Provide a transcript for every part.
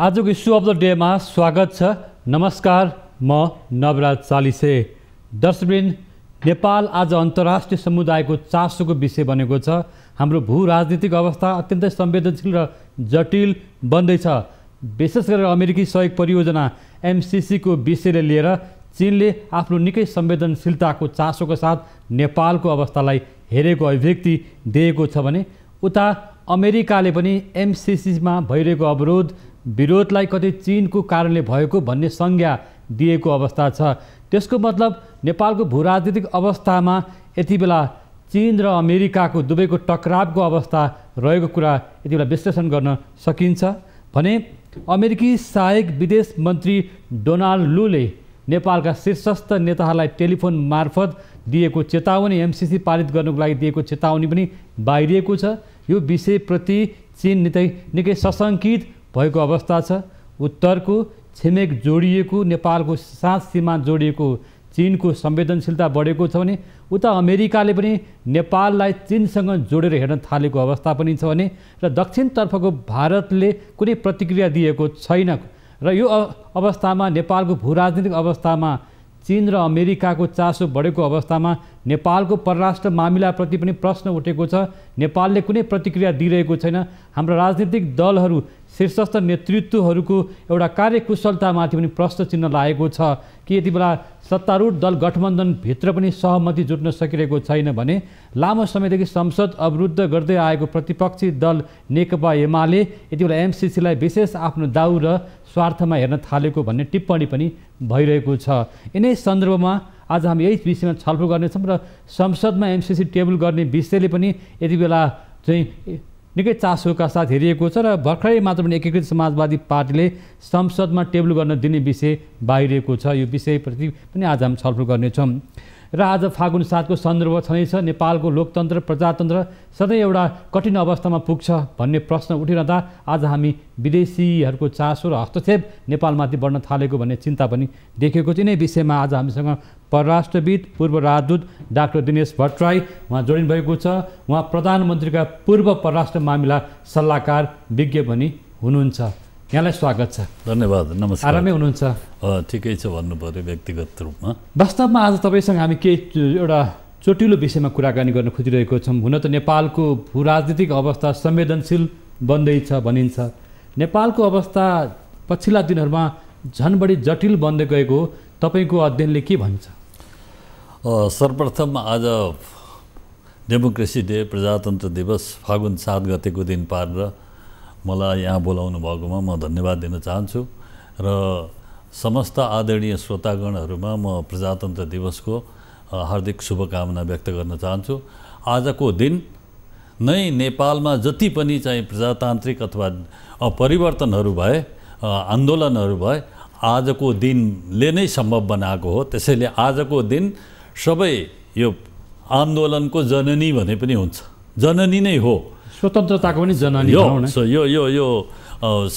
आजको issue of the डेमा स्वागत छ नमस्कार म नवराज चालिसे दर्शबिन नेपाल आज अन्तर्राष्ट्रिय समुदायको चासोको विषय बनेको छ हाम्रो भू राजनीतिक अवस्था अत्यन्तै संवेदनशील र जटिल बन्दैछ विशेष गरेर अमेरिकी सहयोग परियोजना एमसिसीको विषयले लिएर चिनले आफ्नो निकै संवेदनशीलताको चासोको साथ नेपालको अवस्थालाई हेरेको अभिव्यक्ति दिएको छ भने उता अमेरिकाले पनि एमसिसीमा भइरहेको अवरोध विरोधलाई कतै चिनको कारणले भएको भन्ने संज्ञा दिएको अवस्था छ त्यसको मतलब नेपालको भूराजनीतिक अवस्थामा यति बेला चिन र अमेरिकाको दुवैको टकरावको अवस्था रहेको कुरा यति बेला विश्लेषण गर्न सकिन्छ भने अमेरिकी सहायक विदेश मन्त्री डोनाल्ड लुले नेपालका शीर्षस्थ नेताहरूलाई टेलिफोन मार्फत दिएको चेतावनी एमसिसी पारित गर्नुको लागि दिएको चेतावनी पनि बाहिरिएको छ यो विषयप्रति चिन निकै निकै सशङ्कित भएको अवस्था छ उत्तरको छिमेक जोडिएको नेपालको साँझ सीमा जोडिएको चिनको संवेदनशीलता बढेको छ भने उता अमेरिकाले पनि नेपाललाई चिनसँग जोडेर हेर्न थालेको अवस्था पनि छ भने र दक्षिणतर्फको भारतले कुनै प्रतिक्रिया दिएको छैन र यो अवस्थामा नेपालको भू राजनीतिक अवस्थामा चिन र अमेरिकाको चासो बढेको अवस्थामा नेपालको परराष्ट्र मामिलाप्रति पनि प्रश्न उठेको छ नेपालले कुनै प्रतिक्रिया दिइरहेको छैन हाम्रो राजनीतिक दलहरू शीर्षस्थ नेतृत्वहरूको एउटा कार्यकुशलतामाथि पनि प्रश्न चिन्ह लागेको छ कि यति बेला सत्तारूढ दल गठबन्धनभित्र पनि सहमति जुट्न सकिरहेको छैन भने लामो समयदेखि संसद अवरुद्ध गर्दै आएको प्रतिपक्षी दल नेकपा एमाले यति बेला एमसिसीलाई विशेष आफ्नो दाउ र स्वार्थमा हेर्न थालेको भन्ने टिप्पणी पनि भइरहेको छ यिनै सन्दर्भमा आज हामी यही विषयमा छलफल गर्नेछौँ र संसदमा एमसिसी टेबल गर्ने विषयले पनि यति बेला चाहिँ निकै चासोका साथ हेरिएको छ र भर्खरै मात्र पनि एकीकृत समाजवादी पार्टीले संसदमा टेबल गर्न दिने विषय बाहिरिएको छ यो विषयप्रति पनि आज हामी छलफल गर्नेछौँ र आज फागुन सातको सन्दर्भ छँदैछ नेपालको लोकतन्त्र प्रजातन्त्र सधैँ एउटा कठिन अवस्थामा पुग्छ भन्ने प्रश्न उठिरहँदा आज हामी विदेशीहरूको चासो र हस्तक्षेप नेपालमाथि बढ्न थालेको भन्ने चिन्ता पनि देखेको छ यिनै विषयमा आज हामीसँग परराष्ट्रविद पूर्व राजदूत डाक्टर दिनेश भट्टराई उहाँ जोडिनु भएको छ उहाँ प्रधानमन्त्रीका पूर्व परराष्ट्र मामिला सल्लाहकार विज्ञ पनि हुनुहुन्छ यहाँलाई स्वागत छ धन्यवाद नमस्कार आरामै हुनुहुन्छ ठिकै छ भन्नु पऱ्यो व्यक्तिगत रूपमा वास्तवमा आज तपाईँसँग हामी केही एउटा चोटिलो विषयमा कुराकानी गर्न खोजिरहेको छौँ हुन त नेपालको भू राजनीतिक अवस्था संवेदनशील बन्दैछ भनिन्छ नेपालको अवस्था पछिल्ला दिनहरूमा झन् बढी जटिल बन्दै गएको हो तपाईँको अध्ययनले के भन्छ सर्वप्रथम आज डेमोक्रेसी डे प्रजातन्त्र दिवस फागुन सात गतेको दिन पारेर मलाई यहाँ बोलाउनु भएकोमा म धन्यवाद दिन चाहन्छु र समस्त आदरणीय श्रोतागणहरूमा म प्रजातन्त्र दिवसको हार्दिक शुभकामना व्यक्त गर्न चाहन्छु आजको दिन नै नेपालमा जति पनि चाहिँ प्रजातान्त्रिक अथवा परिवर्तनहरू भए आन्दोलनहरू भए आजको दिनले नै सम्भव बनाएको हो त्यसैले आजको दिन सबै यो आन्दोलनको जननी भने पनि हुन्छ जननी नै हो स्वतन्त्रताको पनि जननी हो यो यो यो यो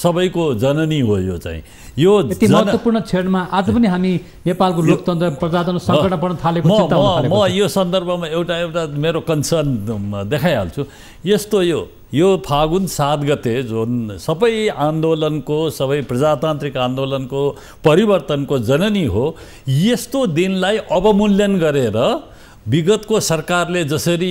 सबैको जननी हो यो चाहिँ यो महत्त्वपूर्ण क्षणमा आज पनि हामी नेपालको लोकतन्त्र प्रजातन्त्र सङ्कट पर्न थालेको म यो सन्दर्भमा एउटा एउटा मेरो कन्सर्न देखाइहाल्छु यस्तो यो यो फागुन सात गते जुन सबै आन्दोलनको सबै प्रजातान्त्रिक आन्दोलनको परिवर्तनको जननी हो यस्तो दिनलाई अवमूल्यन गरेर विगतको सरकारले जसरी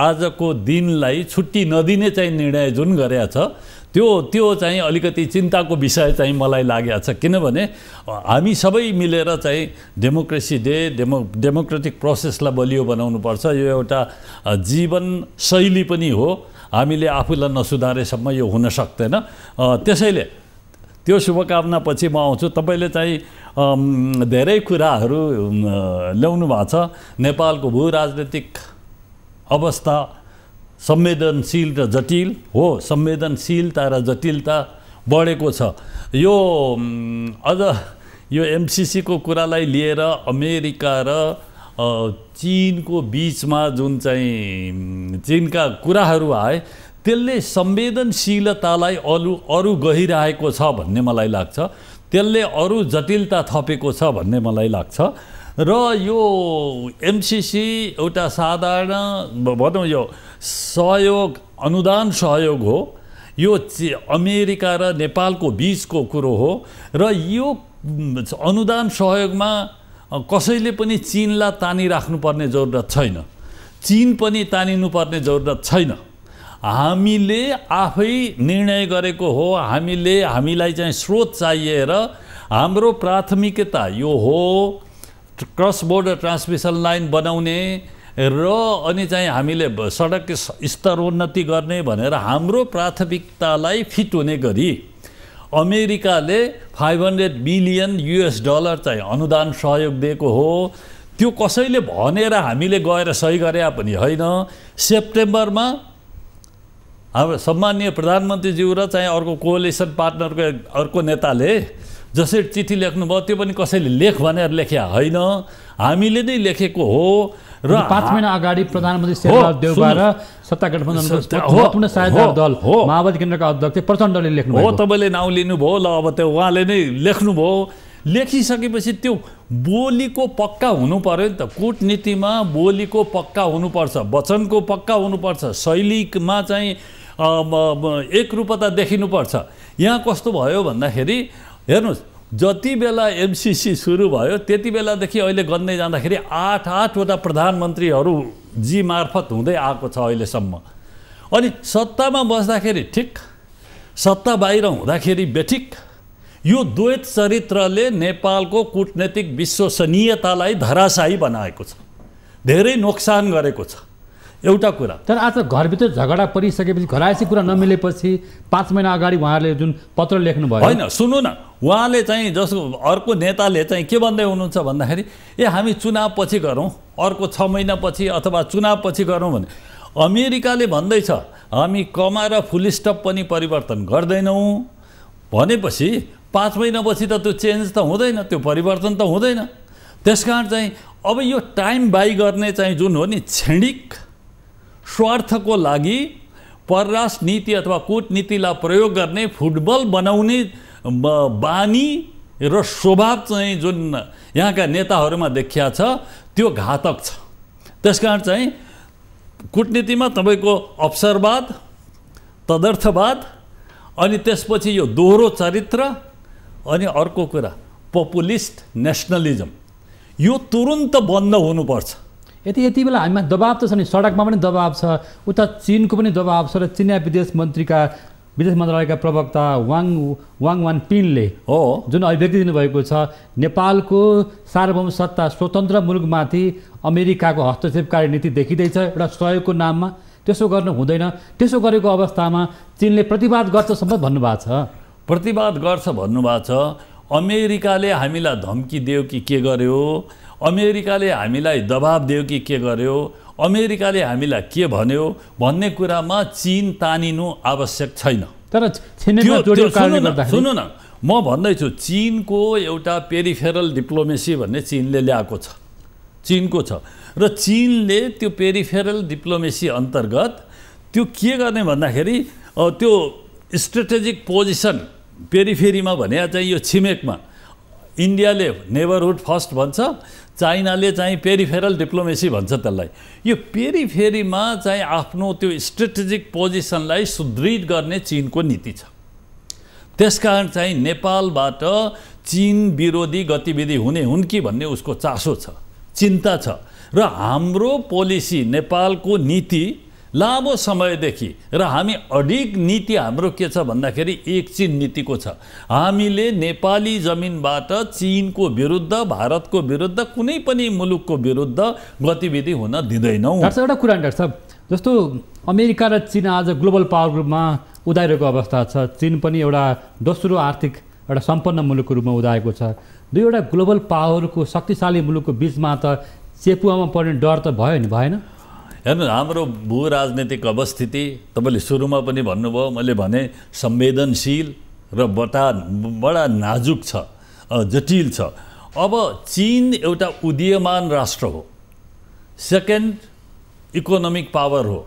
आजको दिनलाई छुट्टी नदिने चाहिँ निर्णय जुन गरेका छ त्यो त्यो चाहिँ अलिकति चिन्ताको विषय चाहिँ मलाई लागेको छ किनभने हामी सबै मिलेर चाहिँ डेमोक्रेसी डे दे, डेमो डेमोक्रेटिक प्रोसेसलाई बलियो बनाउनुपर्छ यो एउटा जीवन शैली पनि हो हामीले आफूलाई नसुधारेसम्म यो हुन सक्दैन त्यसैले त्यो शुभकामना पछि म आउँछु तपाईँले चाहिँ धेरै कुराहरू ल्याउनु भएको छ नेपालको भू राजनैतिक अवस्था संवेदनशील र जटिल हो संवेदनशीलता र जटिलता बढेको छ यो अझ यो एमसिसीको कुरालाई लिएर अमेरिका र चिनको बिचमा जुन चाहिँ चिनका कुराहरू आए त्यसले संवेदनशीलतालाई अरू अरू गहिरहेको छ भन्ने मलाई लाग्छ त्यसले अरू जटिलता थपेको छ भन्ने मलाई लाग्छ र यो एमसिसी एउटा साधारण भनौँ यो सहयोग अनुदान सहयोग हो यो अमेरिका र नेपालको बिचको कुरो हो र यो अनुदान सहयोगमा कसैले पनि चिनलाई तानिराख्नुपर्ने जरुरत छैन चिन पनि तानिनुपर्ने जरुरत छैन हामीले आफै निर्णय गरेको हो हामीले हामीलाई चाहिँ स्रोत चाहिएर हाम्रो प्राथमिकता यो हो क्रस बोर्डर ट्रान्समिसन लाइन बनाउने र अनि चाहिँ हामीले सडक स्तरोन्नति गर्ने भनेर हाम्रो प्राथमिकतालाई फिट हुने गरी अमेरिकाले five hundred million US dollar चाहिँ अनुदान सहयोग दिएको हो त्यो कसैले भनेर हामीले गएर सही गरे पनि होइन सेप्टेम्बरमा हाम्रो सम्मान्य प्रधानमन्त्रीज्यू र चाहिँ अर्को कोलेसन पार्टनरको अर्को नेताले जसरी चिठी लेख्नुभयो त्यो पनि कसैले लेख भनेर लेख्या होइन हामीले नै लेखेको हो र पाँच महिना अगाडि प्रधानमन्त्री शेरबहादुर र सत्ता गठबन्धन दल हो माओवादी केन्द्रका अध्यक्ष प्रचण्डले लेख्नु हो तपाईँले नाउँ लिनुभयो ल अब त्यो उहाँले नै लेख्नुभयो लेखिसकेपछि त्यो बोलीको पक्का हुनु पऱ्यो नि त कुटनीतिमा बोलीको पक्का हुनुपर्छ वचनको पक्का हुनुपर्छ शैलीमा चाहिँ एकरूपता देखिनुपर्छ यहाँ कस्तो भयो भन्दाखेरि हेर्नुहोस् जति बेला एमसिसी सुरु भयो त्यति बेलादेखि अहिले गन्दै जाँदाखेरि आठ आठवटा प्रधानमन्त्रीहरू जी मार्फत हुँदै आएको छ अहिलेसम्म अनि सत्तामा बस्दाखेरि ठिक सत्ता बाहिर हुँदाखेरि बेठिक यो द्वैत चरित्रले नेपालको कुटनैतिक विश्वसनीयतालाई धराशायी बनाएको छ धेरै नोक्सान गरेको छ एउटा कुरा तर आज घरभित्र झगडा परिसकेपछि घर आएपछि कुरा नमिलेपछि पाँच महिना अगाडि उहाँहरूले जुन पत्र लेख्नुभयो भयो होइन सुन्नु न उहाँले चाहिँ जसको अर्को नेताले चाहिँ के भन्दै हुनुहुन्छ भन्दाखेरि ए हामी चुनावपछि गरौँ अर्को छ महिनापछि अथवा चुनावपछि गरौँ भने अमेरिकाले भन्दैछ हामी कमा र फुल स्टप पनि परिवर्तन गर्दैनौँ भनेपछि पाँच महिनापछि त त्यो चेन्ज त हुँदैन त्यो परिवर्तन त हुँदैन त्यस कारण चाहिँ अब यो टाइम बाई गर्ने चाहिँ जुन हो नि क्षणिक स्वार्थको लागि परराष्ट्र नीति अथवा कुटनीतिलाई प्रयोग गर्ने फुटबल बनाउने बानी र स्वभाव चाहिँ जुन यहाँका नेताहरूमा देखिया छ त्यो घातक छ त्यस कारण चाहिँ कुटनीतिमा तपाईँको अवसरवाद तदर्थवाद अनि त्यसपछि यो दोहोरो चरित्र अनि अर्को कुरा पपुलिस्ट नेसनलिजम यो तुरुन्त बन्द हुनुपर्छ यति यति बेला हामीमा दबाब त छ नि सडकमा पनि दबाब छ उता चिनको पनि दबाब छ र चिनिया विदेश मन्त्रीका विदेश मन्त्रालयका प्रवक्ता वाङ वाङ वान पिनले हो जुन अभिव्यक्ति दिनुभएको छ नेपालको सार्वभौम सत्ता स्वतन्त्र मुलुकमाथि अमेरिकाको हस्तक्षेपकारी नीति देखिँदैछ एउटा सहयोगको नाममा त्यसो गर्नु हुँदैन त्यसो गरेको अवस्थामा चिनले प्रतिवाद गर्छ समेत भन्नुभएको छ प्रतिवाद गर्छ भन्नुभएको छ अमेरिकाले हामीलाई धम्की दियो कि के गर्यो अमेरिकाले हामीलाई दबाब दियो कि के गर्यो अमेरिकाले हामीलाई के भन्यो भन्ने कुरामा चिन तानिनु आवश्यक छैन तर सुन्नु न म भन्दैछु चिनको एउटा पेरिफेरल डिप्लोमेसी भन्ने चिनले ल्याएको छ चिनको छ र चिनले त्यो पेरिफेरल डिप्लोमेसी अन्तर्गत त्यो के गर्ने भन्दाखेरि त्यो स्ट्रेटेजिक पोजिसन पेरिफेरीमा भने चाहिँ यो छिमेकमा इन्डियाले नेबरहुड फर्स्ट भन्छ चाइनाले चाहिँ पेरिफेरल डिप्लोमेसी भन्छ त्यसलाई यो पेरिफेरीमा चाहिँ आफ्नो त्यो स्ट्रेटेजिक पोजिसनलाई सुदृढ गर्ने चिनको नीति छ त्यसकारण चाहिँ नेपालबाट चिन विरोधी गतिविधि हुने हुन् कि भन्ने उसको चासो छ चिन्ता छ र हाम्रो पोलिसी नेपालको नीति लामो समयदेखि र हामी अडिग नीति हाम्रो के छ भन्दाखेरि एक चिन नीतिको छ हामीले नेपाली जमिनबाट चिनको विरुद्ध भारतको विरुद्ध कुनै पनि मुलुकको विरुद्ध गतिविधि हुन दिँदैनौँ एउटा कुरा डाक्टर साहब जस्तो अमेरिका र चिन आज ग्लोबल पावर ग्रुपमा उदाइरहेको अवस्था छ चिन पनि एउटा दोस्रो आर्थिक एउटा सम्पन्न मुलुकको रूपमा उदाएको छ दुईवटा ग्लोबल पावरको शक्तिशाली मुलुकको बिचमा त चेपुवामा पर्ने डर त भयो नि भएन हेर्नु हाम्रो भू राजनीतिक अवस्थिति तपाईँले सुरुमा पनि भन्नुभयो मैले भने संवेदनशील र बटा बडा नाजुक छ जटिल छ अब चिन एउटा उदीयमान राष्ट्र हो सेकेन्ड इकोनोमिक पावर हो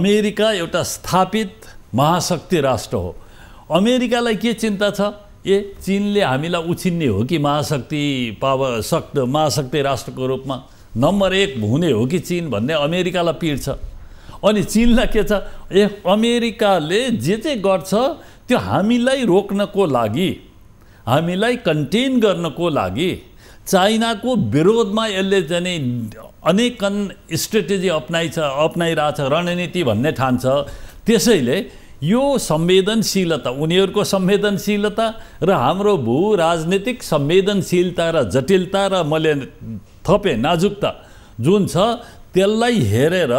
अमेरिका एउटा स्थापित महाशक्ति राष्ट्र हो अमेरिकालाई के चिन्ता छ ए चिनले हामीलाई उछिन्ने हो कि महाशक्ति पावर शक्त महाशक्ति राष्ट्रको रूपमा नम्बर एक हुने हो कि चिन भन्ने अमेरिकालाई पिर छ अनि चिनलाई के छ ए अमेरिकाले जे जे गर्छ त्यो हामीलाई रोक्नको लागि हामीलाई कन्टेन गर्नको लागि चाइनाको विरोधमा यसले जाने अनेकन स्ट्रेटेजी अप्नाइछ अप्नाइरहेछ रणनीति भन्ने ठान्छ त्यसैले यो संवेदनशीलता उनीहरूको संवेदनशीलता र हाम्रो भू राजनीतिक संवेदनशीलता र जटिलता र मैले थपे नाजुकता जुन छ त्यसलाई हेरेर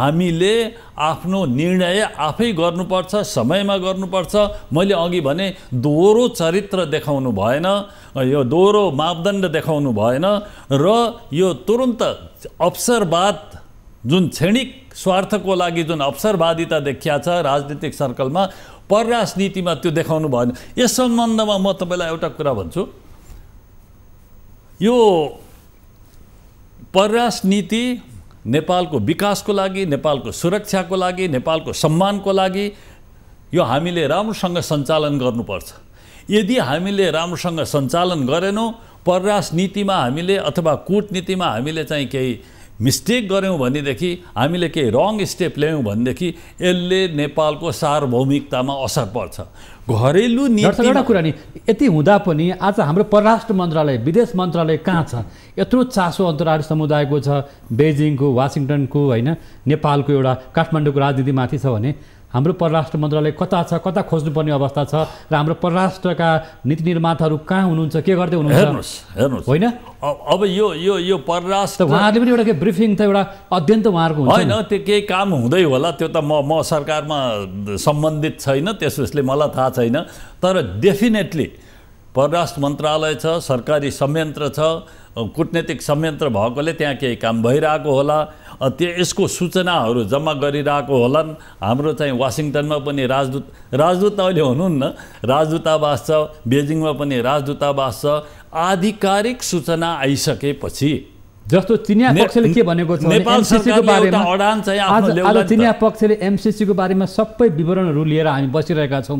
हामीले आफ्नो निर्णय आफै गर्नुपर्छ समयमा गर्नुपर्छ मैले अघि भने दोहोरो चरित्र देखाउनु भएन यो दोहोरो मापदण्ड देखाउनु भएन र यो तुरुन्त अवसरवाद जुन क्षणिक स्वार्थको लागि जुन अवसरवादिता देखिया छ राजनीतिक सर्कलमा परराष्ट्र नीतिमा त्यो देखाउनु भएन यस सम्बन्धमा म तपाईँलाई एउटा कुरा भन्छु यो परराष्ट्र नीति नेपालको विकासको लागि नेपालको सुरक्षाको लागि नेपालको सम्मानको लागि यो हामीले राम्रोसँग सञ्चालन गर्नुपर्छ यदि हामीले राम्रोसँग सञ्चालन गरेनौँ परराष्ट्र नीतिमा हामीले अथवा कुटनीतिमा हामीले चाहिँ केही मिस्टेक गऱ्यौँ भनेदेखि हामीले केही रङ स्टेप ल्यायौँ भनेदेखि यसले नेपालको सार्वभौमिकतामा असर पर्छ घरेलु एउटा कुरा नि यति हुँदा पनि आज हाम्रो परराष्ट्र मन्त्रालय विदेश मन्त्रालय कहाँ छ यत्रो चासो अन्तर्राष्ट्रिय समुदायको छ बेजिङको वासिङटनको होइन नेपालको एउटा काठमाडौँको राजनीतिमाथि छ भने हाम्रो परराष्ट्र मन्त्रालय कता छ कता खोज्नुपर्ने अवस्था छ र हाम्रो परराष्ट्रका नीति निर्माताहरू कहाँ हुनुहुन्छ के गर्दै हुनुहुन्छ हेर्नुहोस् हेर्नुहोस् होइन अब यो यो यो परराष्ट्र उहाँहरूले पनि एउटा के ब्रिफिङ त एउटा अध्ययन त उहाँहरूको होइन त्यो केही काम हुँदै होला त्यो त म म सरकारमा सम्बन्धित छैन त्यस मलाई थाहा छैन तर डेफिनेटली परराष्ट्र मन्त्रालय छ सरकारी संयन्त्र छ कुटनीतिक संयन्त्र भएकोले त्यहाँ केही काम भइरहेको होला त्यो यसको सूचनाहरू जम्मा गरिरहेको होलान् हाम्रो चाहिँ वासिङटनमा पनि राजदूत राजदूत त अहिले हुनुहुन्न राजदूतावास छ बेजिङमा पनि राजदूतावास छ आधिकारिक सूचना आइसकेपछि जस्तो चिनिया पक्षले के भनेको छ नेपाल बारेमा अडान चिनिया पक्षले एमसिसीको बारेमा सबै विवरणहरू लिएर हामी बसिरहेका छौँ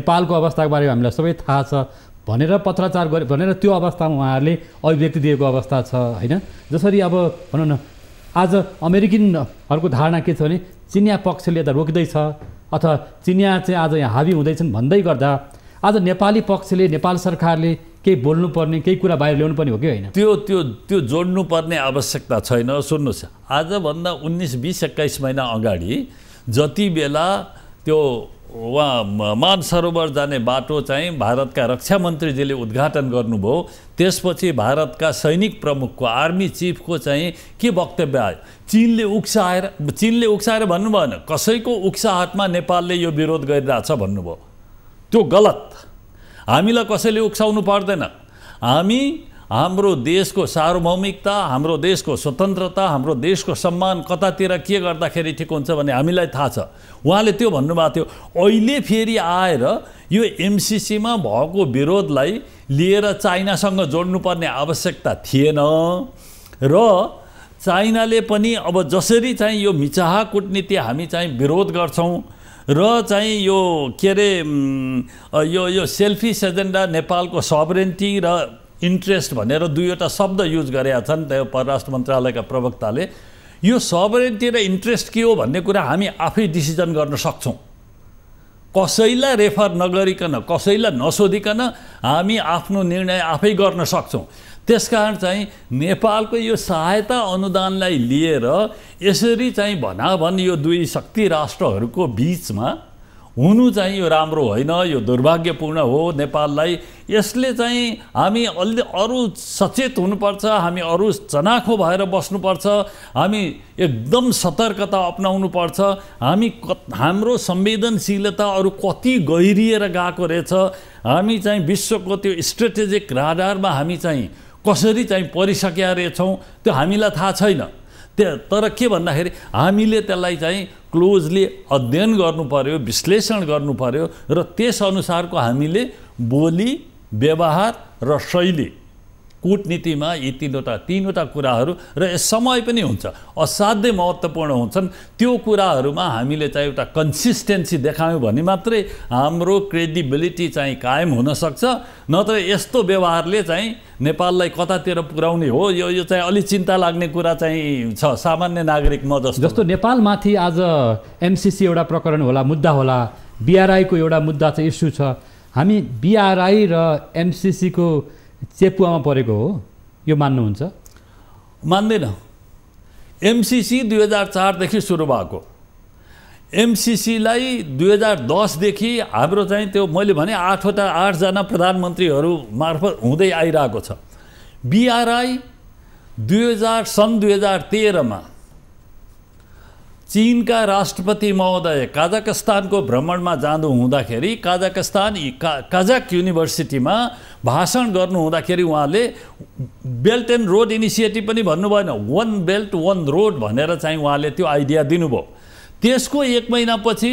नेपालको अवस्थाको बारेमा हामीलाई सबै थाहा छ भनेर पत्राचार गरे भनेर त्यो अवस्थामा उहाँहरूले अभिव्यक्ति दिएको अवस्था छ होइन जसरी अब भनौँ न आज अमेरिकनहरूको धारणा के छ भने चिनिया पक्षले त रोक्दैछ अथवा चिनिया चाहिँ आज यहाँ हाबी हुँदैछन् भन्दै गर्दा आज नेपाली पक्षले नेपाल सरकारले केही बोल्नुपर्ने केही कुरा बाहिर ल्याउनु पर्ने हो कि होइन त्यो त्यो त्यो जोड्नुपर्ने आवश्यकता छैन सुन्नुहोस् आजभन्दा उन्नाइस बिस एक्काइस महिना अगाडि जति बेला त्यो उहाँ मानसरोवर जाने बाटो चाहिँ भारतका रक्षा मन्त्रीजीले उद्घाटन गर्नुभयो त्यसपछि भारतका सैनिक प्रमुखको आर्मी चिफको चाहिँ के वक्तव्य आयो चिनले उक्साएर चिनले उक्साएर भन्नुभएन कसैको उक्साहटमा नेपालले यो विरोध गरिरहेछ भन्नुभयो त्यो गलत हामीलाई कसैले उक्साउनु पर्दैन हामी हाम्रो देशको सार्वभौमिकता हाम्रो देशको स्वतन्त्रता हाम्रो देशको सम्मान कतातिर के गर्दाखेरि ठिक हुन्छ भने हामीलाई थाहा छ उहाँले त्यो भन्नुभएको थियो अहिले फेरि आएर यो एमसिसीमा भएको विरोधलाई लिएर चाइनासँग जोड्नुपर्ने आवश्यकता थिएन र चाइनाले पनि अब जसरी चाहिँ यो मिचाह कुटनीति हामी चाहिँ विरोध गर्छौँ र चाहिँ यो के अरे यो यो सेल्फिस एजेन्डा नेपालको सबरेन्टी र इन्ट्रेस्ट भनेर दुईवटा शब्द युज गरेका छन् त्यो परराष्ट्र मन्त्रालयका प्रवक्ताले यो सबरेन्टी र इन्ट्रेस्ट के हो भन्ने कुरा हामी आफै डिसिजन गर्न सक्छौँ कसैलाई रेफर नगरिकन कसैलाई नसोधिकन हामी आफ्नो निर्णय आफै गर्न सक्छौँ त्यस कारण चाहिँ नेपालको यो सहायता अनुदानलाई लिएर यसरी चाहिँ भनाभन यो दुई शक्ति राष्ट्रहरूको बिचमा हुनु चाहिँ यो राम्रो होइन यो दुर्भाग्यपूर्ण हो नेपाललाई यसले चाहिँ हामी अलि अरू सचेत हुनुपर्छ हामी अरू चनाखो भएर बस्नुपर्छ हामी एकदम सतर्कता अप्नाउनुपर्छ हामी क हाम्रो संवेदनशीलता अरू कति गहिरिएर गएको रहेछ हामी चाहिँ विश्वको त्यो स्ट्रेटेजिक राडारमा हामी चाहिँ कसरी चाहिँ परिसकेका रहेछौँ त्यो हामीलाई थाहा छैन त्य तर के भन्दाखेरि हामीले त्यसलाई चाहिँ क्लोजली अध्ययन गर्नु पर्यो विश्लेषण गर्नु पर्यो र त्यसअनुसारको हामीले बोली व्यवहार र शैली कुटनीतिमा यी तिनवटा तिनवटा कुराहरू र समय पनि हुन्छ असाध्यै महत्त्वपूर्ण हुन्छन् त्यो कुराहरूमा हामीले चाहिँ एउटा कन्सिस्टेन्सी देखायौँ भने मात्रै हाम्रो क्रेडिबिलिटी चाहिँ कायम हुनसक्छ नत्र यस्तो व्यवहारले चाहिँ नेपाललाई कतातिर पुर्याउने हो यो यो चाहिँ अलिक चिन्ता लाग्ने कुरा चाहिँ छ सामान्य नागरिक म जस्तो जस्तो नेपालमाथि आज एमसिसी एउटा प्रकरण होला मुद्दा होला बिआरआईको एउटा मुद्दा चाहिँ इस्यु छ हामी बिआरआई र एमसिसीको चेपुवामा परेको हो यो मान्नुहुन्छ मान्दैन एमसिसी दुई हजार चारदेखि सुरु भएको एमसिसीलाई दुई हजार दसदेखि हाम्रो चाहिँ त्यो मैले भने आठवटा आठजना प्रधानमन्त्रीहरू मार्फत हुँदै आइरहेको छ बिआरआई दुई हजार सन् दुई हजार तेह्रमा चिनका राष्ट्रपति महोदय काजाकस्तानको भ्रमणमा जाँदो हुँदाखेरि काजाकस्तान का, काजाक युनिभर्सिटीमा भाषण गर्नु हुँदाखेरि उहाँले बेल्ट एन्ड रोड इनिसिएटिभ पनि भन्नुभएन भएन वान बेल्ट वान रोड भनेर चाहिँ उहाँले त्यो आइडिया दिनुभयो त्यसको एक महिनापछि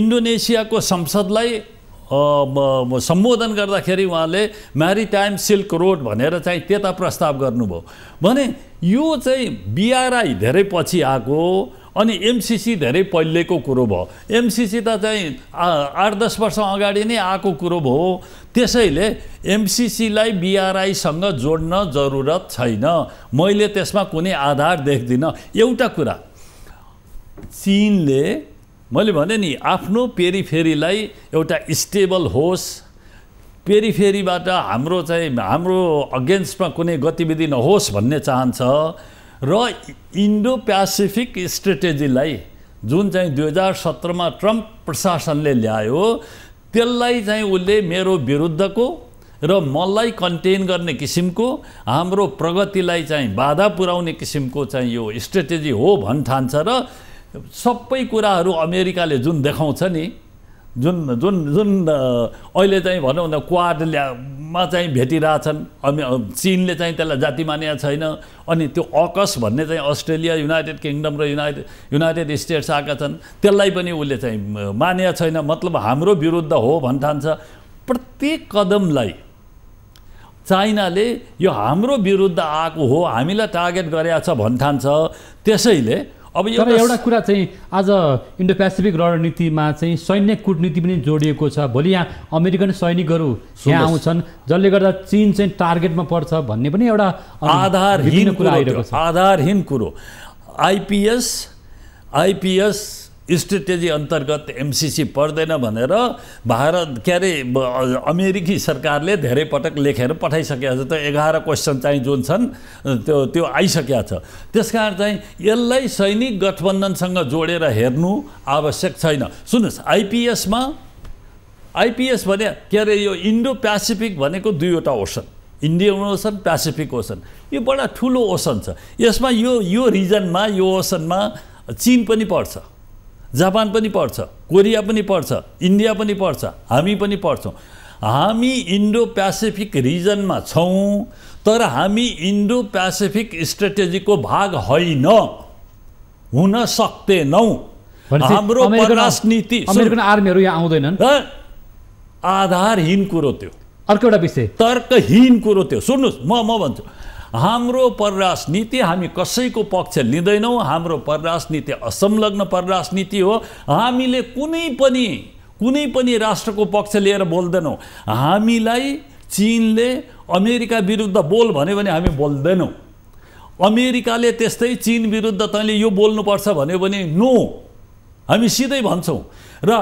इन्डोनेसियाको संसदलाई सम्बोधन गर्दाखेरि उहाँले म्यारिटाइम सिल्क रोड भनेर चाहिँ त्यता प्रस्ताव गर्नुभयो भने यो चाहिँ बिआरआई धेरै पछि आएको अनि एमसिसी धेरै पहिलेको कुरो भयो एमसिसी त चाहिँ आठ दस वर्ष अगाडि नै आएको कुरो भयो त्यसैले एमसिसीलाई बिआरआईसँग जोड्न जरुरत छैन मैले त्यसमा कुनै आधार देख्दिनँ एउटा कुरा चिनले मैले भने नि आफ्नो पेरिफेरीलाई एउटा स्टेबल होस् पेरिफेरीबाट हाम्रो चाहिँ हाम्रो अगेन्स्टमा कुनै गतिविधि नहोस् भन्ने चाहन्छ र इन्डो प्यासिफिक स्ट्रेटेजीलाई जुन चाहिँ दुई हजार सत्रमा ट्रम्प प्रशासनले ल्यायो त्यसलाई चाहिँ उसले मेरो विरुद्धको र मलाई कन्टेन गर्ने किसिमको हाम्रो प्रगतिलाई चाहिँ बाधा पुर्याउने किसिमको चाहिँ यो स्ट्रेटेजी हो भन् ठान्छ र सबै कुराहरू अमेरिकाले जुन देखाउँछ नि जुन जुन जुन अहिले चाहिँ भनौँ न क्वाडमा चाहिँ भेटिरहेछन् अमे चिनले चाहिँ त्यसलाई जाति मानेको छैन अनि त्यो अकस भन्ने चाहिँ अस्ट्रेलिया युनाइटेड किङडम र युनाइटेड युनाइटेड स्टेट्स आएका छन् त्यसलाई पनि उसले चाहिँ मानेको छैन मतलब हाम्रो विरुद्ध हो भन्ठान्छ प्रत्येक कदमलाई चाइनाले यो हाम्रो विरुद्ध आएको हो हामीलाई टार्गेट गरेका छ भन्ठान्छ त्यसैले अब एउटा एउटा कुरा चाहिँ आज इन्डो पेसिफिक रणनीतिमा चाहिँ सैन्य कुटनीति पनि जोडिएको छ भोलि यहाँ अमेरिकन सैनिकहरू यहाँ आउँछन् जसले गर्दा चिन चाहिँ टार्गेटमा पर्छ भन्ने पनि एउटा आधारहीन कुरा आइरहेको छ आधारहीन कुरो आइपिएस आइपिएस स्ट्रेटेजी अन्तर्गत एमसिसी पर्दैन भनेर भारत के अरे अमेरिकी सरकारले धेरै पटक लेखेर पठाइसकेको छ त एघार क्वेसन चाहिँ जुन छन् त्यो त्यो आइसकेका छ त्यस कारण चाहिँ यसलाई सैनिक गठबन्धनसँग जोडेर हेर्नु आवश्यक छैन सुन्नुहोस् आइपिएसमा आइपिएस भने के अरे यो इन्डो पेसिफिक भनेको दुईवटा ocean Indian ocean Pacific ocean यो बडा ठुलो ओसन छ यसमा यो यो रिजनमा यो ओसनमा चिन पनि पर्छ जापान पनि पढ्छ कोरिया पनि पढ्छ इन्डिया पनि पढ्छ हामी पनि पढ्छौँ हामी इन्डो प्यासिफिक रिजनमा छौँ तर हामी इन्डो प्यासिफिक स्ट्रेटेजीको भाग होइन हुन सक्दैनौँ हाम्रो नीति आर्मीहरू यहाँ आउँदैनन् आधारहीन कुरो त्यो अर्को एउटा विषय तर्कहीन कुरो त्यो सुन्नुहोस् म म भन्छु हाम्रो परराष्ट्र नीति हामी कसैको पक्ष लिँदैनौँ हाम्रो परराष्ट्र नीति असंलग्न परराष्ट्र नीति हो हामीले कुनै पनि कुनै पनि राष्ट्रको पक्ष लिएर बोल्दैनौँ हामीलाई चिनले अमेरिका विरुद्ध बोल भन्यो भने हामी बोल्दैनौँ अमेरिकाले त्यस्तै चिन विरुद्ध तैँले यो बोल्नुपर्छ भन्यो भने नो हामी सिधै भन्छौँ र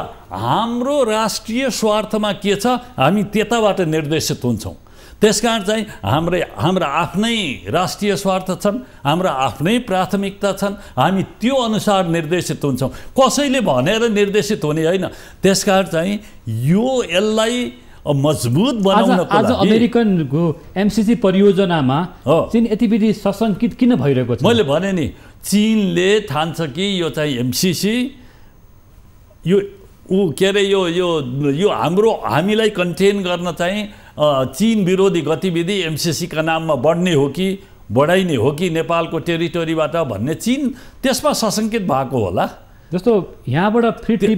हाम्रो राष्ट्रिय स्वार्थमा के छ हामी त्यताबाट निर्देशित हुन्छौँ त्यस कारण चाहिँ हाम्रै हाम्रा आफ्नै राष्ट्रिय स्वार्थ छन् हाम्रा आफ्नै प्राथमिकता छन् हामी त्यो अनुसार निर्देशित हुन्छौँ कसैले भनेर निर्देशित हुने होइन त्यस कारण चाहिँ यो यसलाई मजबुत बनाउनको आज अमेरिकनको एमसिसी परियोजनामा चिन यतिविधि सशङ्कित किन भइरहेको छ मैले भने नि चिनले थान्छ कि यो चाहिँ एमसिसी यो ऊ के अरे यो यो हाम्रो हामीलाई कन्टेन गर्न चाहिँ चिन विरोधी गतिविधि एमसिसीका नाममा बढ्ने हो कि बढाइने हो कि नेपालको टेरिटोरीबाट भन्ने चिन त्यसमा सशङ्कित भएको होला जस्तो यहाँबाट फ्री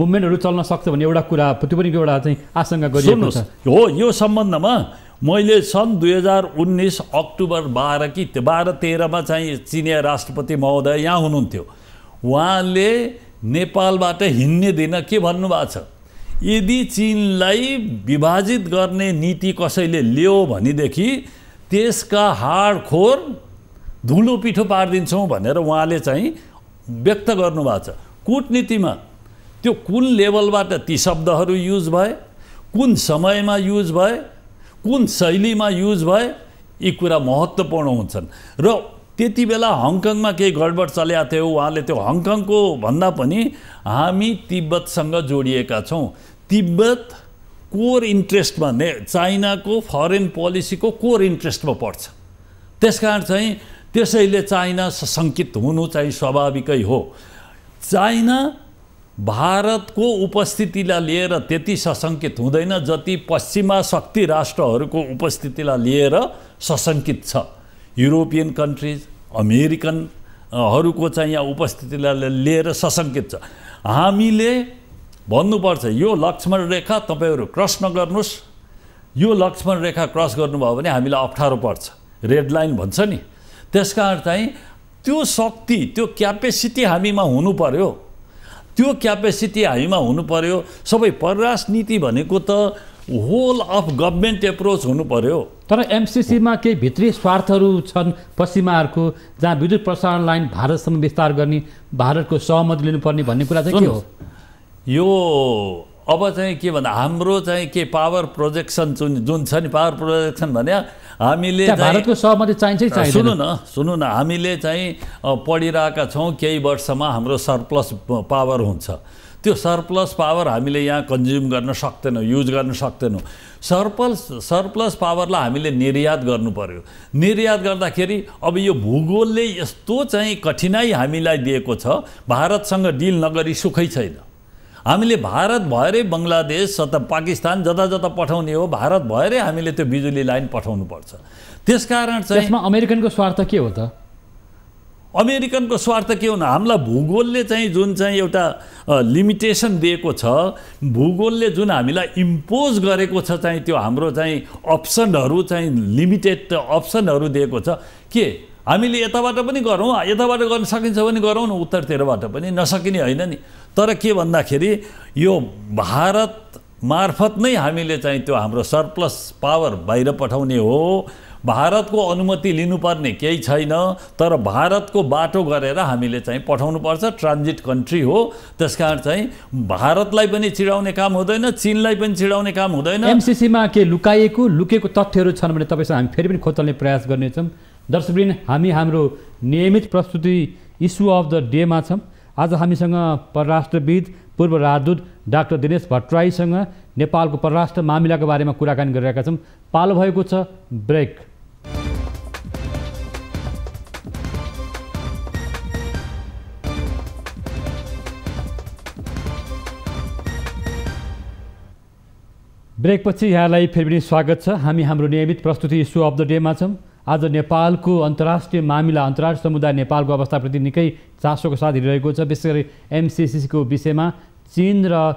मुभमेन्टहरू चल्न सक्छ भन्ने एउटा कुरा त्यो पनि एउटा चाहिँ आशंका गरिएको छ हो यो सम्बन्धमा मैले सन् दुई हजार उन्नाइस अक्टोबर बाह्र कि बाह्र तेह्रमा चाहिँ चिनिया राष्ट्रपति महोदय यहाँ हुनुहुन्थ्यो उहाँले नेपालबाट हिँड्ने दिन के भन्नुभएको छ यदि चिनलाई विभाजित गर्ने नीति कसैले ल्यायो भनेदेखि त्यसका हाडखोर धुलो पिठो पारिदिन्छौँ भनेर उहाँले चाहिँ व्यक्त गर्नुभएको छ कुटनीतिमा त्यो कुन लेभलबाट ती शब्दहरू युज भए कुन समयमा युज भए कुन शैलीमा युज भए यी कुरा महत्त्वपूर्ण हुन्छन् र त्यति बेला हङकङमा केही गडबड चल्या थियो उहाँले त्यो हङकङको भन्दा पनि हामी तिब्बतसँग जोडिएका छौँ तिब्बत कोर इन्ट्रेस्टमा ने चाइनाको फरेन पोलिसीको कोर इन्ट्रेस्टमा पर्छ त्यस कारण चाहिँ त्यसैले चाइना सशङ्कित हुनु चाहिँ स्वाभाविकै हो चाइना भारतको उपस्थितिलाई लिएर त्यति सशङ्कित हुँदैन जति पश्चिमा शक्ति राष्ट्रहरूको उपस्थितिलाई लिएर सशङ्कित छ युरोपियन कन्ट्रिज अमेरिकनहरूको चाहिँ यहाँ उपस्थितिलाई लिएर सशङ्कित छ हामीले भन्नुपर्छ यो लक्ष्मण रेखा तपाईँहरू क्रस नगर्नुहोस् यो लक्ष्मण रेखा क्रस गर्नुभयो भने हामीलाई अप्ठ्यारो पर्छ रेड लाइन भन्छ नि त्यस कारण चाहिँ त्यो शक्ति त्यो क्यापेसिटी हामीमा हुनु पर्यो त्यो क्यापेसिटी हामीमा हुनु पर्यो सबै परराष्ट्र नीति भनेको त होल अफ गभर्मेन्ट एप्रोच हुनु पर्यो तर एमसिसीमा केही भित्री स्वार्थहरू छन् पश्चिमाहरूको जहाँ विद्युत प्रसारण लाइन भारतसम्म विस्तार गर्ने भारतको सहमति लिनुपर्ने भन्ने कुरा चाहिँ के हो यो अब चाहिँ के भन्दा हाम्रो चाहिँ के पावर प्रोजेक्सन जुन जुन छ नि पावर प्रोजेक्सन भने हामीले भारतको सहमति चाहिन्छ चाहिन्छ न सुनु न हामीले चाहिँ पढिरहेका छौँ केही वर्षमा हाम्रो सरप्लस पावर हुन्छ त्यो सरप्लस पावर हामीले यहाँ कन्ज्युम गर्न सक्दैनौँ युज गर्न सक्दैनौँ सरप्लस सरप्लस पावरलाई हामीले निर्यात गर्नु पऱ्यो निर्यात गर्दाखेरि अब यो भूगोलले यस्तो चाहिँ कठिनाइ हामीलाई दिएको छ भारतसँग डिल नगरी सुखै छैन हामीले भारत भएरै बङ्गलादेश अथवा पाकिस्तान जता जता पठाउने हो भारत भएरै हामीले त्यो बिजुली लाइन पठाउनु पठाउनुपर्छ त्यसकारण चाहिँ अमेरिकनको स्वार्थ के हो त अमेरिकनको स्वार्थ के हुन हामीलाई भूगोलले चाहिँ जुन चाहिँ एउटा लिमिटेसन दिएको छ भूगोलले जुन हामीलाई इम्पोज गरेको छ चाहिँ त्यो हाम्रो चाहिँ अप्सनहरू चाहिँ लिमिटेड अप्सनहरू दिएको छ के हामीले यताबाट पनि गरौँ यताबाट गर्न सकिन्छ भने गरौँ न उत्तरतिरबाट पनि नसकिने होइन नि तर के भन्दाखेरि यो भारत मार्फत नै हामीले चाहिँ त्यो हाम्रो सरप्लस पावर बाहिर पठाउने हो भारतको अनुमति लिनुपर्ने केही छैन तर भारतको बाटो गरेर हामीले चाहिँ पठाउनुपर्छ ट्रान्जिट कन्ट्री हो त्यस कारण चाहिँ भारतलाई पनि चिडाउने काम हुँदैन चिनलाई पनि चिडाउने काम हुँदैन एमसिसीमा के लुकाइएको लुकेको तथ्यहरू छन् भने तपाईँसँग हामी फेरि पनि खोतल्ने प्रयास गर्नेछौँ दर्शकबिन हामी हाम्रो नियमित प्रस्तुति इस्यु अफ द डेमा छौँ आज हामीसँग परराष्ट्रविद पूर्व राजदूत डाक्टर दिनेश भट्टराईसँग नेपालको परराष्ट्र मामिलाको बारेमा कुराकानी गरिरहेका छौँ पालो भएको छ ब्रेक ब्रेकपछि यहाँलाई फेरि पनि स्वागत छ हामी हाम्रो नियमित प्रस्तुति सो अफ द डेमा छौँ आज नेपालको अन्तर्राष्ट्रिय मामिला अन्तर्राष्ट्रिय समुदाय नेपालको अवस्थाप्रति निकै चासोको साथ हिँडिरहेको छ विशेष गरी एमसिसिसीको विषयमा चिन र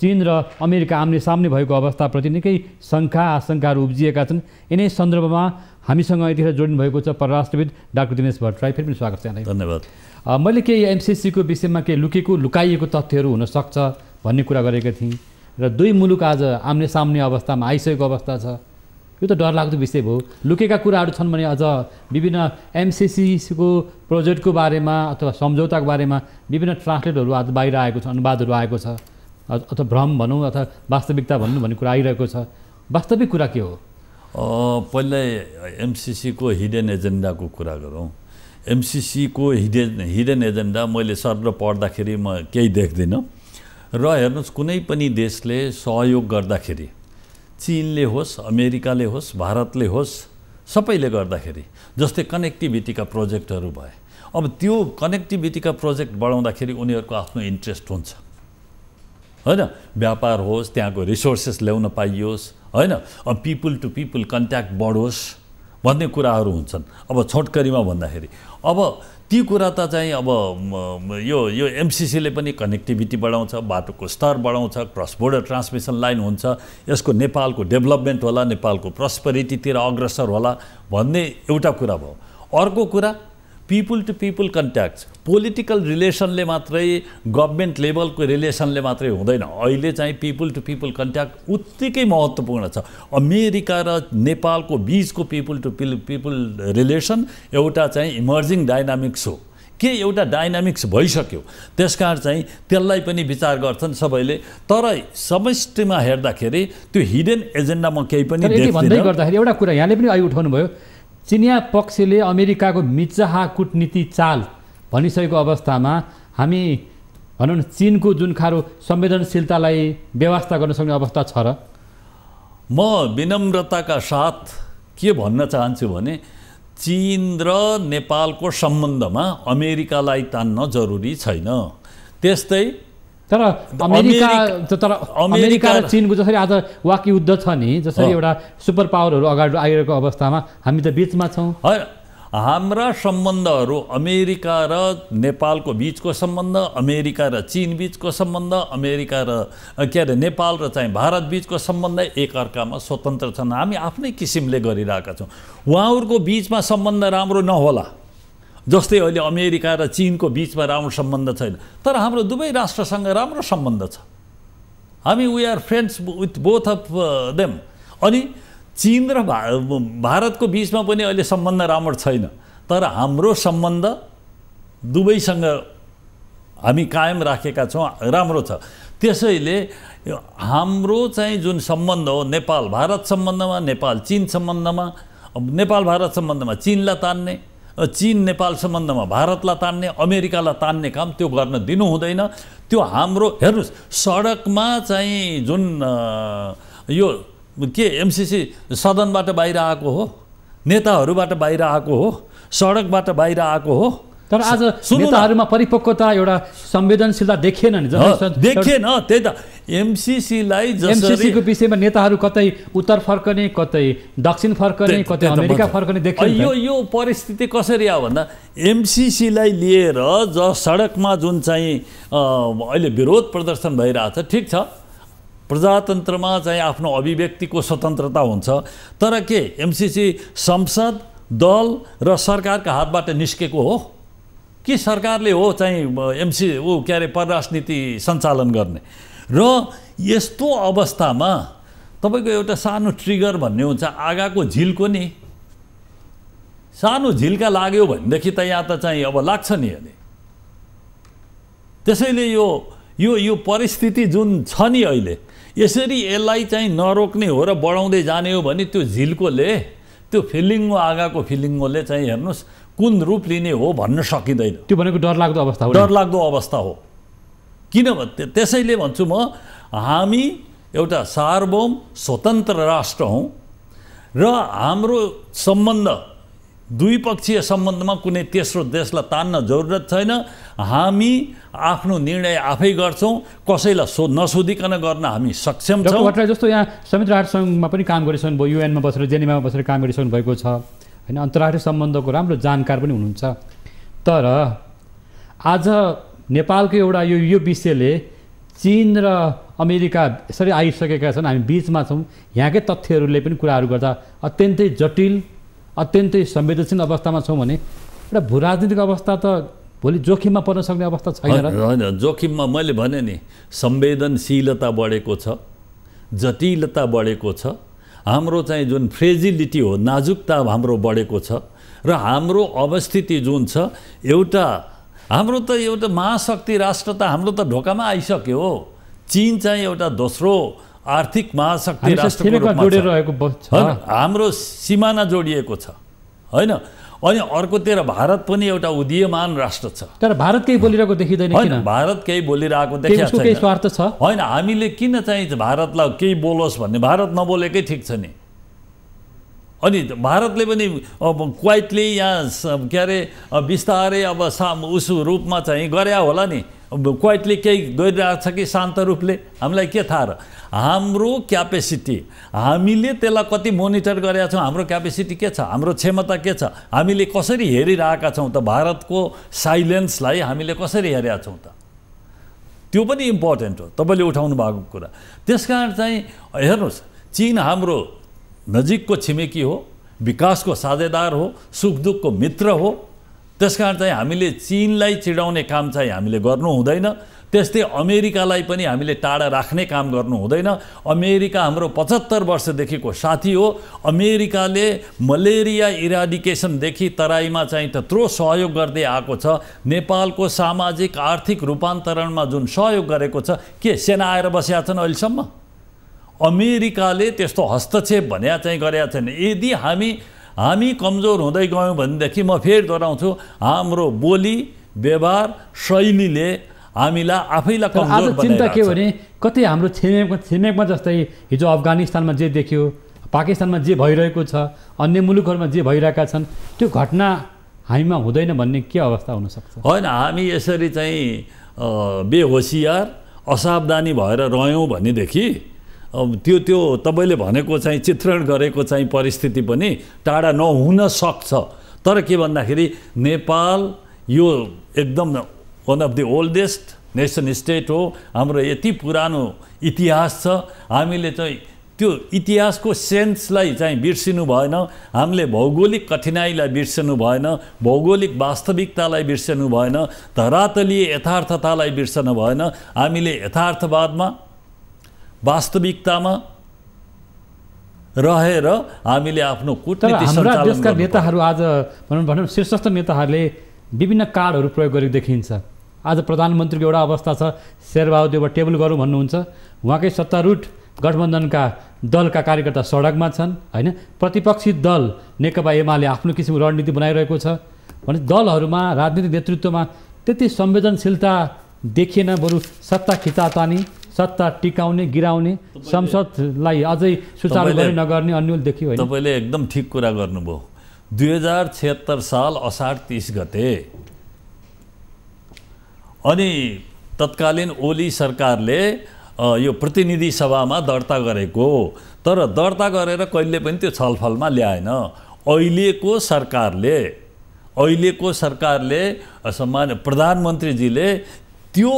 चिन र अमेरिका आम्ने सामने भएको अवस्थाप्रति निकै शङ्का आशङ्काहरू उब्जिएका छन् यिनै सन्दर्भमा हामीसँग यतिखेर जोडिनु भएको छ परराष्ट्रविद डाक्टर दिनेश भट्टराई फेरि पनि स्वागत छ यहाँलाई धन्यवाद मैले केही एमसिसीको विषयमा केही लुकेको लुकाइएको तथ्यहरू हुनसक्छ भन्ने कुरा गरेका थिएँ र दुई मुलुक आज आम्ने सामने अवस्थामा आइसकेको अवस्था छ यो त डरलाग्दो विषय भयो लुकेका कुराहरू छन् भने अझ विभिन्न एमसिसिसीको प्रोजेक्टको बारेमा अथवा सम्झौताको बारेमा विभिन्न ट्रान्सलेटहरू आज बाहिर आएको छ अनुवादहरू आएको छ अथवा भ्रम भनौँ अथवा वास्तविकता भनौँ भन्ने कुरा आइरहेको छ वास्तविक कुरा के हो पहिला एमसिसीको हिडन एजेन्डाको कुरा गरौँ एमसिसीको हिडन हिडन एजेन्डा मैले सर पढ्दाखेरि म केही देख्दिनँ र हेर्नुहोस् कुनै पनि देशले सहयोग गर्दाखेरि चिनले होस् अमेरिकाले होस् भारतले होस् सबैले गर्दाखेरि जस्तै कनेक्टिभिटीका प्रोजेक्टहरू भए अब त्यो कनेक्टिभिटीका प्रोजेक्ट बढाउँदाखेरि उनीहरूको आफ्नो इन्ट्रेस्ट हुन्छ होइन व्यापार होस् त्यहाँको रिसोर्सेस ल्याउन पाइयोस् होइन अब पिपुल टु पिपुल कन्ट्याक्ट बढोस् भन्ने कुराहरू हुन्छन् अब छोटकरीमा भन्दाखेरि अब ती कुरा त चाहिँ अब यो यो एमसिसीले पनि कनेक्टिभिटी बढाउँछ बाटोको स्तर बढाउँछ क्रस बोर्डर ट्रान्समिसन लाइन हुन्छ यसको नेपालको डेभलपमेन्ट होला नेपालको प्रस्परिटीतिर अग्रसर होला भन्ने एउटा कुरा भयो अर्को कुरा people to people contact political रिलेसनले मात्रै गभर्मेन्ट लेभलको रिलेसनले मात्रै हुँदैन अहिले चाहिँ पिपुल टु पिपुल कन्ट्याक्ट उत्तिकै महत्त्वपूर्ण छ अमेरिका र नेपालको बिचको पिपुल टु पिपुल रिलेसन एउटा चाहिँ इमर्जिङ डाइनामिक्स हो के एउटा डाइनामिक्स भइसक्यो त्यस कारण चाहिँ त्यसलाई पनि विचार गर्छन् सबैले तर समष्टिमा हेर्दाखेरि त्यो हिडन एजेन्डामा केही पनि भन्दै गर्दाखेरि एउटा कुरा यहाँले पनि अघि भयो चिनिया पक्षले अमेरिकाको मिचाहा कुटनीति चाल भनिसकेको अवस्थामा हामी भनौँ न चिनको जुन खालो संवेदनशीलतालाई व्यवस्था गर्न सक्ने अवस्था छ र म विनम्रताका साथ के भन्न चाहन्छु भने चिन र नेपालको सम्बन्धमा अमेरिकालाई तान्न जरुरी छैन त्यस्तै तर अमेरिका तर अमेरिका र चिनको जसरी आज वाकी युद्ध छ नि जसरी एउटा सुपर पावरहरू अगाडि आइरहेको अवस्थामा हामी त बिचमा छौँ है हाम्रा सम्बन्धहरू अमेरिका र नेपालको बिचको सम्बन्ध अमेरिका र चिन बिचको सम्बन्ध अमेरिका र के अरे नेपाल र चाहिँ भारत बिचको सम्बन्ध एकअर्कामा स्वतन्त्र छन् हामी आफ्नै किसिमले गरिरहेका छौँ उहाँहरूको बिचमा सम्बन्ध राम्रो नहोला जस्तै अहिले अमेरिका र चिनको बिचमा राम्रो सम्बन्ध छैन तर हाम्रो दुवै राष्ट्रसँग राम्रो सम्बन्ध छ हामी we are friends with both of them अनि चिन र भा भारतको बिचमा पनि अहिले सम्बन्ध राम्रो छैन तर हाम्रो सम्बन्ध दुवैसँग हामी कायम राखेका छौँ राम्रो छ त्यसैले हाम्रो चाहिँ जुन सम्बन्ध हो नेपाल भारत सम्बन्धमा नेपाल चिन सम्बन्धमा नेपाल भारत सम्बन्धमा चिनलाई तान्ने चिन नेपाल सम्बन्धमा भारतलाई तान्ने अमेरिकालाई तान्ने काम त्यो गर्न दिनु हुँदैन त्यो हाम्रो हेर्नुहोस् सडकमा चाहिँ जुन यो के एमसिसी सदनबाट बाहिर आएको हो नेताहरूबाट बाहिर आएको हो सडकबाट बाहिर आएको हो तर आज सुनताहरूमा परिपक्वता एउटा संवेदनशीलता देखिएन नि देखिएन त्यही त एमसिसीलाई एमसिसीको विषयमा नेताहरू कतै उत्तर फर्कने कतै दक्षिण फर्कने कतै अमेरिका फर्कने देखियो यो यो परिस्थिति कसरी आयो भन्दा एमसिसीलाई लिएर ज सडकमा जुन चाहिँ अहिले विरोध प्रदर्शन भइरहेछ ठिक छ प्रजातन्त्रमा चाहिँ आफ्नो अभिव्यक्तिको स्वतन्त्रता हुन्छ तर के एमसिसी संसद दल र सरकारका हातबाट निस्केको हो के सरकारले हो चाहिँ एमसी ऊ के अरे परराष्ट्र नीति सञ्चालन गर्ने र यस्तो अवस्थामा तपाईँको एउटा सानो ट्रिगर भन्ने हुन्छ आगाको झिलको नि सानो झिल्का लाग्यो भनेदेखि त यहाँ त चाहिँ अब लाग्छ नि अनि त्यसैले यो यो यो परिस्थिति जुन छ नि अहिले यसरी यसलाई चाहिँ नरोक्ने हो र बढाउँदै जाने हो भने त्यो झिल्कोले त्यो फिलिङ्गो आगाको फिलिङ्गोले चाहिँ हेर्नुहोस् कुन रूप लिने हो भन्न सकिँदैन त्यो भनेको डरलाग्दो अवस्था हो डरलाग्दो अवस्था हो किनभने त्यसैले भन्छु म हामी एउटा सार्वभौम स्वतन्त्र राष्ट्र हौँ र हाम्रो सम्बन्ध द्विपक्षीय सम्बन्धमा कुनै तेस्रो देशलाई तान्न जरुरत छैन हामी आफ्नो निर्णय आफै गर्छौँ कसैलाई सो नसोधिकन गर्न हामी सक्षम छौँ जस्तो यहाँ संयुक्त राष्ट्रसङ्घमा पनि काम भयो युएनमा बसेर जेनेमा बसेर काम गरिसक्नु भएको छ होइन अन्तर्राष्ट्रिय सम्बन्धको राम्रो जानकार पनि हुनुहुन्छ तर आज नेपालको एउटा यो यो विषयले चिन र अमेरिका यसरी आइसकेका छन् हामी बिचमा छौँ यहाँकै तथ्यहरूले पनि कुराहरू गर्दा अत्यन्तै जटिल अत्यन्तै संवेदनशील अवस्थामा छौँ भने एउटा भूराजनीतिक अवस्था त भोलि जोखिममा पर्न सक्ने अवस्था छैन होइन जोखिममा मैले भने नि संवेदनशीलता बढेको छ जटिलता बढेको छ हाम्रो चाहिँ जुन फ्रेजिलिटी हो नाजुकता हाम्रो बढेको छ र हाम्रो अवस्थिति जुन छ एउटा हाम्रो त एउटा महाशक्ति राष्ट्र त हाम्रो त ढोकामा आइसक्यो हो चिन चाहिँ एउटा दोस्रो आर्थिक महाशक्ति राष्ट्र हाम्रो सिमाना जोडिएको छ होइन अनि अर्कोतिर भारत पनि एउटा उदीयमान राष्ट्र छ तर भारत केही बोलिरहेको देखिँदैन होइन भारत केही बोलिरहेको देखिएको स्वार्थ छ होइन हामीले किन चाहिँ भारतलाई केही बोलोस् भन्ने भारत नबोलेकै ठिक छ नि अनि भारतले पनि अब क्वाइटली यहाँ के अरे बिस्तारै अब साम उसु रूपमा चाहिँ गरे होला नि क्वाइटली केही गरिरहेको छ कि शान्त रूपले हामीलाई के थाहा र हाम्रो क्यापेसिटी हामीले त्यसलाई कति मोनिटर गरेका छौँ हाम्रो क्यापेसिटी के छ हाम्रो क्षमता के छ हामीले कसरी हेरिरहेका छौँ त भारतको साइलेन्सलाई हामीले कसरी हेरेका छौँ त त्यो पनि इम्पोर्टेन्ट हो तपाईँले उठाउनु भएको कुरा त्यस कारण चाहिँ हेर्नुहोस् चिन हाम्रो नजिकको छिमेकी हो विकासको साझेदार हो सुख दुःखको मित्र हो त्यस कारण चाहिँ हामीले चिनलाई चिडाउने काम चाहिँ हामीले गर्नु हुँदैन त्यस्तै अमेरिकालाई पनि हामीले टाढा राख्ने काम गर्नु हुँदैन अमेरिका हाम्रो पचहत्तर वर्षदेखिको साथी हो अमेरिकाले मलेरिया इराडिकेसनदेखि तराईमा चाहिँ त्यत्रो सहयोग गर्दै आएको छ नेपालको सामाजिक आर्थिक रूपान्तरणमा जुन सहयोग गरेको छ के सेना आएर बसेका छन् अहिलेसम्म अमेरिकाले त्यस्तो हस्तक्षेप भन्या चाहिँ गरेका छैन यदि हामी हामी कमजोर हुँदै गयौँ भनेदेखि म फेरि दोहोऱ्याउँछु हाम्रो बोली व्यवहार शैलीले हामीलाई आफैलाई कमजोर आज चिन्ता के भने कति हाम्रो छिमेकमा छिमेकमा जस्तै हिजो अफगानिस्तानमा जे देख्यो पाकिस्तानमा जे भइरहेको छ अन्य मुलुकहरूमा जे भइरहेका छन् त्यो घटना हामीमा हुँदैन भन्ने के अवस्था हुनसक्छ होइन हामी यसरी चाहिँ बेहोसियार असावधानी भएर रह्यौँ भनेदेखि त्यो त्यो तपाईँले भनेको चाहिँ चित्रण गरेको चाहिँ परिस्थिति पनि टाढा नहुन सक्छ तर के भन्दाखेरि नेपाल यो एकदम one of the oldest nation state हो हाम्रो यति पुरानो इतिहास छ हामीले चाहिँ त्यो इतिहासको सेन्सलाई चाहिँ बिर्सिनु भएन हामीले भौगोलिक कठिनाइलाई बिर्सनु भएन भौगोलिक वास्तविकतालाई बिर्सनु भएन धरातलीय यथार्थतालाई बिर्सनु भएन हामीले यथार्थवादमा वास्तविकतामा रहेर हामीले आफ्नो देशका नेताहरू आज भनौँ भनौँ शीर्षस्थ नेताहरूले विभिन्न कार्डहरू प्रयोग गरेको देखिन्छ आज प्रधानमन्त्रीको एउटा अवस्था छ शेरबहादुर एउटा टेबल गरौँ भन्नुहुन्छ उहाँकै सत्तारूढ गठबन्धनका दलका कार्यकर्ता सडकमा छन् होइन प्रतिपक्षी दल नेकपा एमाले आफ्नो किसिमको रणनीति बनाइरहेको छ भने दलहरूमा राजनीतिक नेतृत्वमा त्यति संवेदनशीलता देखिएन बरु सत्ता खिचातानी सत्ता टिकाउने गिराउने संसदलाई अझै सुचार नगर्ने अन्यलदेखि होइन तपाईँले एकदम ठिक कुरा गर्नुभयो दुई हजार छिहत्तर साल असार तिस गते अनि तत्कालीन ओली सरकारले यो प्रतिनिधि सभामा दर्ता गरेको तर दर्ता गरेर कहिले पनि त्यो छलफलमा ल्याएन अहिलेको सरकारले अहिलेको सरकारले सम्मान प्रधानमन्त्रीजीले त्यो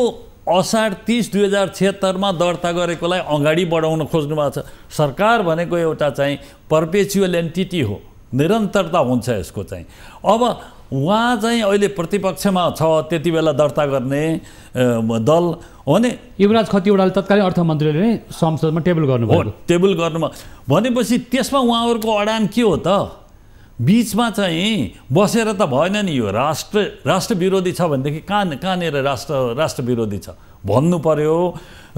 असार तिस दुई हजार छिहत्तरमा दर्ता गरेकोलाई अगाडि बढाउन खोज्नु भएको छ सरकार भनेको एउटा चाहिँ पर्पेचुअल एन्टिटी हो निरन्तरता हुन्छ यसको चाहिँ अब उहाँ चाहिँ अहिले प्रतिपक्षमा छ त्यति बेला दर्ता गर्ने दल हो नि युवराज खतिवडाले तत्कालीन अर्थमन्त्रीले नै संसदमा टेबल गर्नुभयो टेबल गर्नुभयो भनेपछि त्यसमा उहाँहरूको अडान के हो त बिचमा चाहिँ बसेर त भएन नि यो राष्ट्र राष्ट्र विरोधी छ भनेदेखि कहाँ कहाँनिर राष्ट्र राष्ट्र विरोधी छ भन्नु पर्यो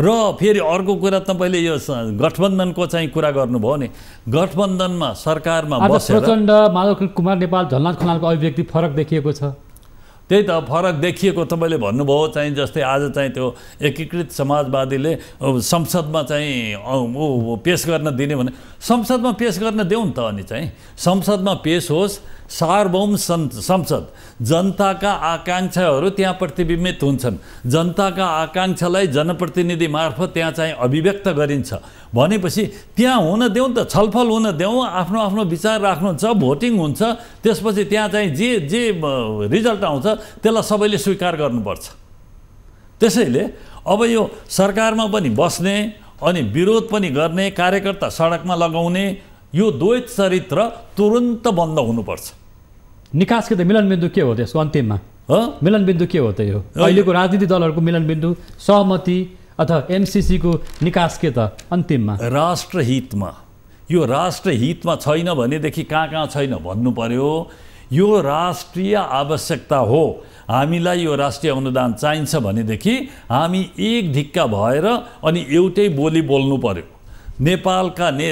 र फेरि अर्को कुरा तपाईँले यो गठबन्धनको चाहिँ कुरा गर्नुभयो नि गठबन्धनमा सरकारमा बसेर प्रचण्ड माधव कुमार नेपाल झलनाथ खनालको अभिव्यक्ति फरक देखिएको छ त्यही त फरक देखिएको तपाईँले भन्नुभयो चाहिँ जस्तै आज चाहिँ त्यो एकीकृत समाजवादीले संसदमा चाहिँ ऊ पेस गर्न दिने भने संसदमा पेस गर्न देऊ नि त अनि चाहिँ संसदमा पेस होस् सार्वभौम संसद जनताका आकाङ्क्षाहरू त्यहाँ प्रतिबिम्बित हुन्छन् जनताका आकाङ्क्षालाई जनप्रतिनिधि मार्फत त्यहाँ चाहिँ अभिव्यक्त गरिन्छ भनेपछि त्यहाँ हुन देऊ त छलफल हुन देऊ आफ्नो आफ्नो विचार राख्नुहुन्छ भोटिङ हुन्छ त्यसपछि त्यहाँ चाहिँ जे जे रिजल्ट आउँछ त्यसलाई सबैले स्वीकार गर्नुपर्छ त्यसैले अब यो सरकारमा पनि बस्ने अनि विरोध पनि गर्ने कार्यकर्ता सडकमा लगाउने यो द्वैत चरित्र तुरुन्त बन्द हुनुपर्छ निकासको त मिलनबिन्दु के हो त्यसको अन्तिममा हो मिलनबिन्दु के हो त यो अहिलेको राजनीतिक दलहरूको मिलनबिन्दु सहमति अथवा एमसिसीको निकास के त अन्तिममा राष्ट्रहितमा यो राष्ट्रहितमा छैन भनेदेखि कहाँ कहाँ छैन भन्नु पर्यो यो राष्ट्रिय आवश्यकता हो हामीलाई यो राष्ट्रिय अनुदान चाहिन्छ भनेदेखि हामी एक ढिक्का भएर अनि एउटै बोली बोल्नु पर्यो नेपालका ने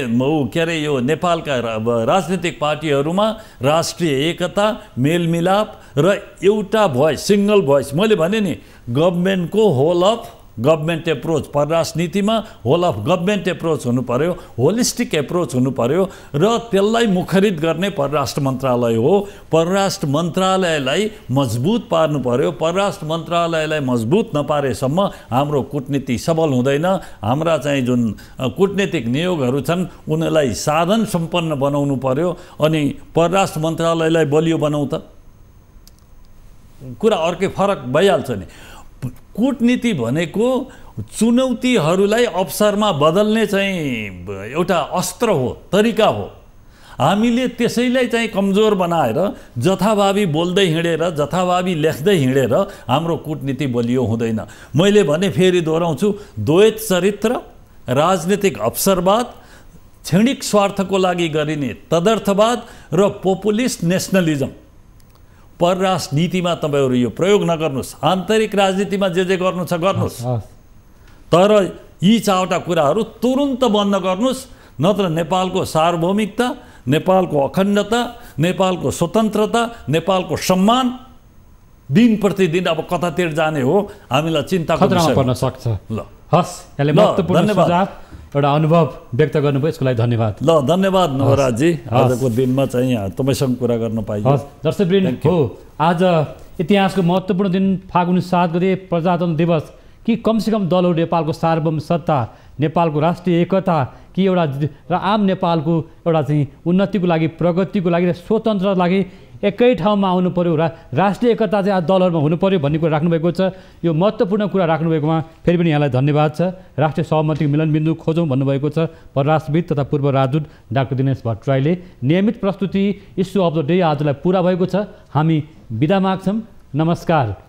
के अरे यो नेपालका राजनीतिक पार्टीहरूमा राष्ट्रिय एकता मेलमिलाप र एउटा भोइस सिङ्गल भोइस मैले भने नि गभर्मेन्टको होल अफ गभर्मेन्ट एप्रोच परराष्ट्र नीतिमा होल अफ गभर्मेन्ट एप्रोच हुनु पऱ्यो होलिस्टिक एप्रोच हुनु पऱ्यो र त्यसलाई मुखरित गर्ने परराष्ट्र मन्त्रालय हो परराष्ट्र मन्त्रालयलाई मजबुत पार्नु पऱ्यो परराष्ट्र मन्त्रालयलाई मजबुत नपारेसम्म हाम्रो कुटनीति सबल हुँदैन हाम्रा चाहिँ जुन कुटनीतिक नियोगहरू छन् उनीहरूलाई साधन सम्पन्न बनाउनु पऱ्यो अनि परराष्ट्र मन्त्रालयलाई बलियो बनाउँ त कुरा अर्कै फरक भइहाल्छ नि कुटनीति भनेको चुनौतीहरूलाई अवसरमा बदल्ने चाहिँ एउटा अस्त्र हो तरिका हो हामीले त्यसैलाई चाहिँ कमजोर बनाएर जथाभावी बोल्दै हिँडेर जथाभावी लेख्दै हिँडेर हाम्रो कुटनीति बलियो हुँदैन मैले भने फेरि दोहोऱ्याउँछु द्वैत चरित्र राजनीतिक अवसरवाद क्षणिक स्वार्थको लागि गरिने तदर्थवाद र पोपुलिस्ट नेसनलिजम परराष्ट्र नीतिमा तपाईँहरू यो प्रयोग नगर्नुहोस् आन्तरिक राजनीतिमा जे जे गर्नु छ गर्नुहोस् तर यी चारवटा कुराहरू तुरुन्त बन्द गर्नुहोस् नत्र नेपालको सार्वभौमिकता नेपालको अखण्डता नेपालको स्वतन्त्रता नेपालको सम्मान दिन प्रतिदिन अब कतातिर जाने हो हामीलाई चिन्ता पर्न सक्छ ल हस् धन्यवाद एउटा अनुभव व्यक्त गर्नुभयो यसको लागि धन्यवाद ल धन्यवाद नवराजी आजको दिनमा चाहिँ तपाईँसँग कुरा गर्न पाइयो दर्शक हो आज इतिहासको महत्त्वपूर्ण दिन फागुन सात गते प्रजातन्त्र दिवस कि कमसेकम दलहरू नेपालको सार्वभौम सत्ता नेपालको राष्ट्रिय एकता कि एउटा र आम नेपालको एउटा चाहिँ उन्नतिको लागि प्रगतिको लागि र स्वतन्त्रको लागि एकै ठाउँमा आउनु पऱ्यो र राष्ट्रिय एकता चाहिँ दलहरूमा हुनु पऱ्यो भन्ने कुरा राख्नुभएको छ यो महत्त्वपूर्ण कुरा राख्नुभएकोमा फेरि पनि यहाँलाई धन्यवाद छ राष्ट्रिय सहमतिको मिलनबिन्दु खोजौँ भन्नुभएको छ परराष्ट्रविद तथा पूर्व राजदूत डाक्टर दिनेश भट्टराईले नियमित प्रस्तुति इस्यु अफ द डे आजलाई पुरा भएको छ हामी बिदा माग्छौँ नमस्कार